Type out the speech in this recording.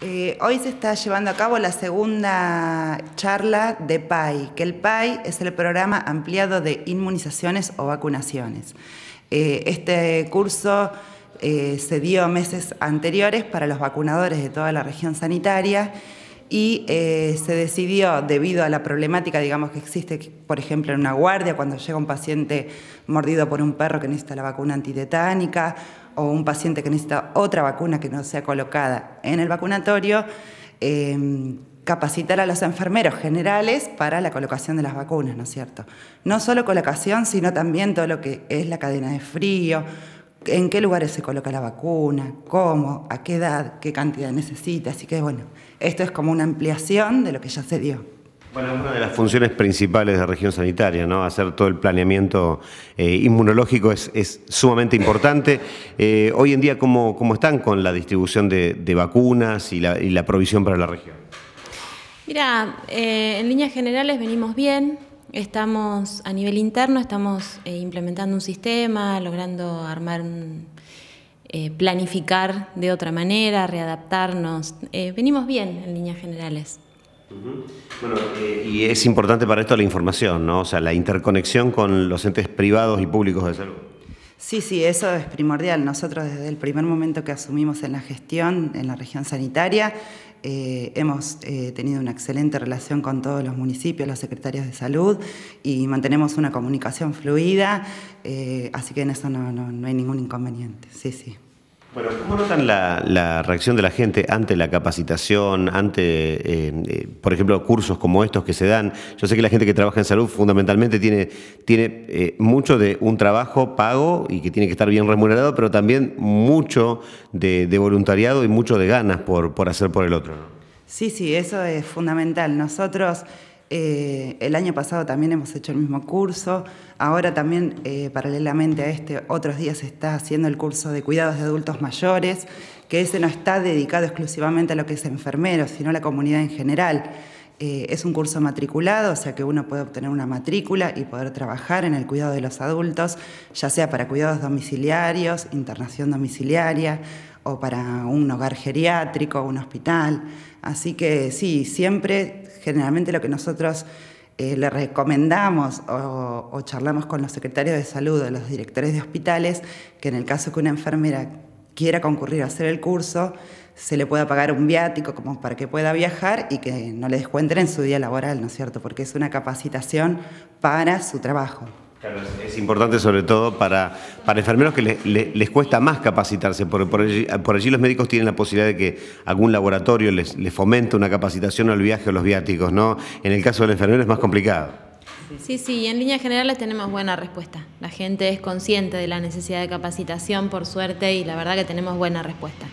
Eh, hoy se está llevando a cabo la segunda charla de PAI, que el PAI es el programa ampliado de inmunizaciones o vacunaciones. Eh, este curso eh, se dio meses anteriores para los vacunadores de toda la región sanitaria y eh, se decidió, debido a la problemática, digamos, que existe, por ejemplo, en una guardia, cuando llega un paciente mordido por un perro que necesita la vacuna antitetánica o un paciente que necesita otra vacuna que no sea colocada en el vacunatorio, eh, capacitar a los enfermeros generales para la colocación de las vacunas, ¿no es cierto? No solo colocación, sino también todo lo que es la cadena de frío, en qué lugares se coloca la vacuna, cómo, a qué edad, qué cantidad necesita. Así que bueno, esto es como una ampliación de lo que ya se dio. Bueno, una de las funciones principales de la región sanitaria, ¿no? Hacer todo el planeamiento eh, inmunológico es, sumamente importante. Eh, hoy en día, ¿cómo, están con la distribución de, vacunas y la, provisión para la región? Mira, eh, en líneas generales venimos bien. Estamos a nivel interno, estamos eh, implementando un sistema, logrando armar eh, planificar de otra manera, readaptarnos. Eh, venimos bien en líneas generales. Bueno, y es importante para esto la información, ¿no? O sea, la interconexión con los entes privados y públicos de salud. Sí, sí, eso es primordial. Nosotros desde el primer momento que asumimos en la gestión en la región sanitaria, eh, hemos eh, tenido una excelente relación con todos los municipios, los secretarios de salud y mantenemos una comunicación fluida, eh, así que en eso no, no hay ningún inconveniente. Sí, sí. Bueno, ¿cómo notan la, reacción de la gente ante la capacitación, ante, eh, eh, por ejemplo, cursos como estos que se dan? Yo sé que la gente que trabaja en salud fundamentalmente tiene, tiene eh, mucho de un trabajo pago y que tiene que estar bien remunerado, pero también mucho de, voluntariado y mucho de ganas por, por hacer por el otro. Sí, sí, eso es fundamental. Nosotros... Eh, el año pasado también hemos hecho el mismo curso. Ahora también, eh, paralelamente a este, otros días se está haciendo el curso de cuidados de adultos mayores, que ese no está dedicado exclusivamente a lo que es enfermeros, sino a la comunidad en general. Eh, es un curso matriculado, o sea que uno puede obtener una matrícula y poder trabajar en el cuidado de los adultos, ya sea para cuidados domiciliarios, internación domiciliaria, o para un hogar geriátrico, un hospital. Así que sí, siempre, generalmente lo que nosotros eh, le recomendamos o, charlamos con los secretarios de salud o los directores de hospitales, que en el caso que una enfermera quiera concurrir a hacer el curso, se le pueda pagar un viático como para que pueda viajar y que no le descuenten en su día laboral, ¿no es cierto? Porque es una capacitación para su trabajo es, importante sobre todo para, enfermeros que les, cuesta más capacitarse, porque por allí, los médicos tienen la posibilidad de que algún laboratorio les, fomente una capacitación al viaje o los viáticos, ¿no? En el caso del enfermeros es más complicado. Sí, sí, en líneas generales tenemos buena respuesta. La gente es consciente de la necesidad de capacitación, por suerte, y la verdad que tenemos buena respuesta.